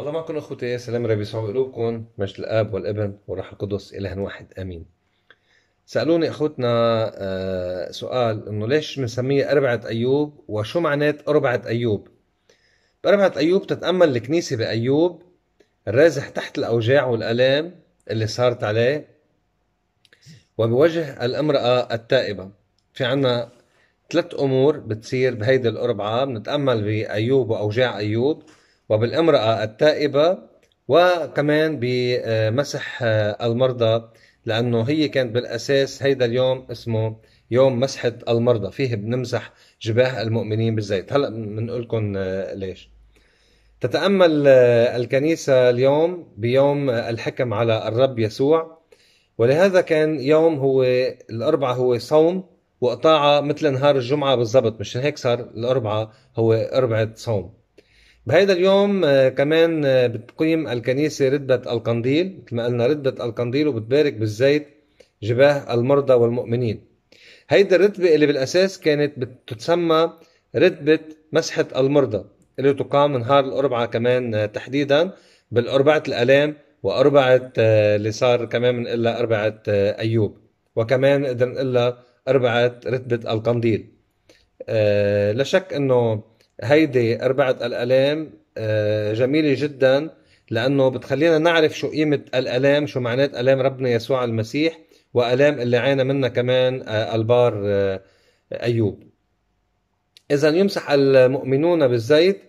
الله معكم اخوتي سلام ربي يسوع قلوبكم مجد الاب والابن والروح القدس اله واحد امين سالوني اخوتنا آه، سؤال انه ليش بنسميها اربعه ايوب وشو معنات اربعه ايوب باربعه ايوب تتامل الكنيسه بايوب الرازح تحت الاوجاع والالام اللي صارت عليه وبوجه الامراه التائبه في عنا ثلاث امور بتصير بهيدي الاربعه بنتامل بايوب واوجاع ايوب وبالامرأة التائبة وكمان بمسح آه، المرضى لأنه هي كانت بالأساس هيدا اليوم اسمه يوم مسحة المرضى فيه بنمسح جباه المؤمنين بالزيت هلأ بنقول لكم آه، ليش تتأمل آه، الكنيسة اليوم بيوم الحكم على الرب يسوع ولهذا كان يوم هو الأربعة هو صوم وقطاعة مثل نهار الجمعة بالضبط مشان هيك صار الأربعة هو أربعة صوم بهذا اليوم آه، كمان آه، بتقيم الكنيسة رتبة القنديل مثل ما قلنا رتبة القنديل وبتبارك بالزيت جباه المرضى والمؤمنين هيدي الرتبة اللي بالأساس كانت بتتسمى رتبة مسحة المرضى اللي تقام نهار الأربعاء كمان آه، تحديدا بالأربعة الألام وأربعة اللي صار كمان من إلا أربعة أيوب وكمان قدر إلا أربعة رتبة القنديل لا شك أنه هيدي أربعة الآلام آه، جميلة جدا لأنه بتخلينا نعرف شو قيمة الآلام شو معنات آلام ربنا يسوع المسيح وآلام اللي عانى منها كمان آه، البار آه، أيوب إذا يمسح المؤمنون بالزيت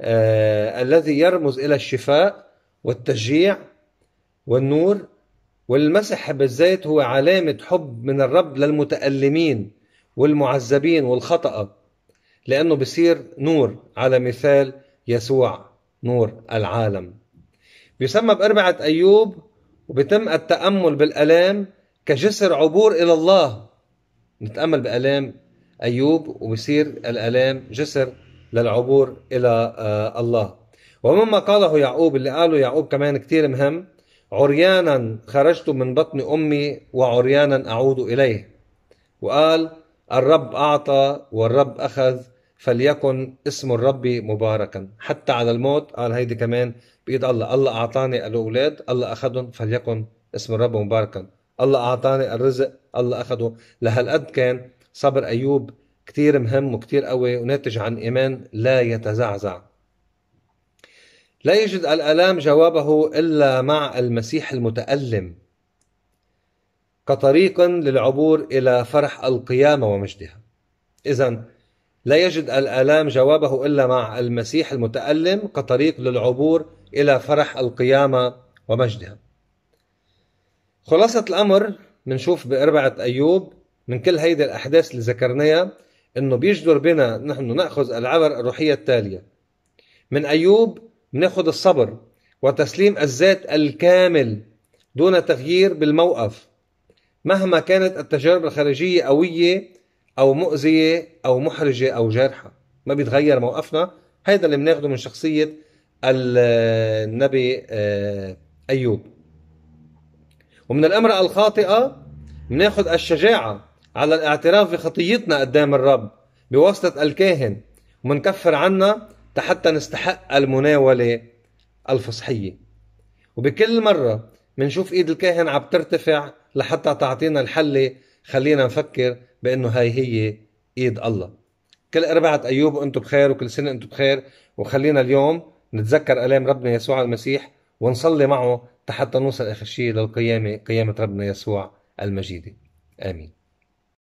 الذي يرمز إلى الشفاء والتشجيع والنور والمسح بالزيت هو علامة حب من الرب للمتألمين والمعذبين والخطأة لأنه بصير نور على مثال يسوع نور العالم بيسمى بأربعة أيوب وبتم التأمل بالألام كجسر عبور إلى الله نتأمل بألام أيوب وبصير الألام جسر للعبور إلى آه، الله ومما قاله يعقوب اللي قاله يعقوب كمان كتير مهم عريانا خرجت من بطن أمي وعريانا أعود إليه وقال الرب أعطى والرب أخذ فليكن اسم الرب مباركا حتى على الموت قال هيدي كمان بايد الله الله اعطاني الاولاد الله اخذهم فليكن اسم الرب مباركا الله اعطاني الرزق الله اخذه لهالقد كان صبر ايوب كثير مهم وكثير قوي وناتج عن ايمان لا يتزعزع لا يجد الالام جوابه الا مع المسيح المتالم كطريق للعبور الى فرح القيامه ومجدها اذا لا يجد الآلام جوابه إلا مع المسيح المتألم كطريق للعبور إلى فرح القيامة ومجدها خلاصة الأمر منشوف بأربعة أيوب من كل هيدي الأحداث اللي ذكرناها أنه بيجدر بنا نحن نأخذ العبر الروحية التالية من أيوب ناخذ الصبر وتسليم الذات الكامل دون تغيير بالموقف مهما كانت التجارب الخارجية قوية او مؤذيه او محرجه او جارحه ما بيتغير موقفنا هيدا اللي بناخده من شخصيه النبي آه، ايوب ومن الامراه الخاطئه بناخذ الشجاعه على الاعتراف بخطيتنا قدام الرب بواسطه الكاهن ومنكفر عنا حتى نستحق المناوله الفصحيه وبكل مره منشوف ايد الكاهن عم ترتفع لحتى تعطينا الحله خلينا نفكر بانه هاي هي ايد الله كل أربعة أيوب وأنتم بخير وكل سنة أنتم بخير وخلينا اليوم نتذكر ألام ربنا يسوع المسيح ونصلي معه حتى نوصل آخر شيء للقيامة قيامة ربنا يسوع المجيدة آمين